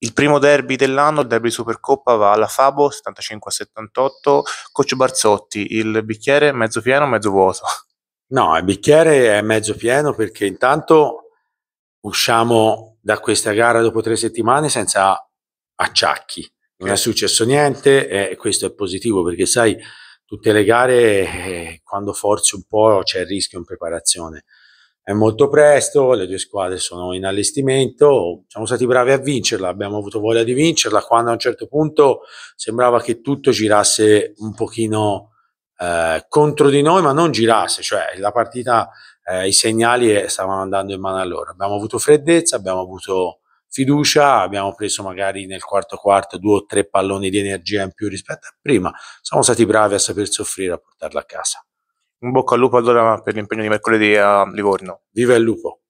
Il primo derby dell'anno, il derby Supercoppa, va alla Fabo 75-78. Coach Barzotti, il bicchiere mezzo pieno o mezzo vuoto? No, il bicchiere è mezzo pieno perché intanto usciamo da questa gara dopo tre settimane senza acciacchi. Non è successo niente e questo è positivo perché sai, tutte le gare eh, quando forzi un po' c'è il rischio in preparazione è molto presto, le due squadre sono in allestimento, siamo stati bravi a vincerla, abbiamo avuto voglia di vincerla, quando a un certo punto sembrava che tutto girasse un pochino eh, contro di noi, ma non girasse, cioè la partita, eh, i segnali eh, stavano andando in mano a loro. Abbiamo avuto freddezza, abbiamo avuto fiducia, abbiamo preso magari nel quarto quarto due o tre palloni di energia in più rispetto a prima, siamo stati bravi a saper soffrire, a portarla a casa. In bocca al lupo allora per l'impegno di mercoledì a Livorno. Viva il lupo!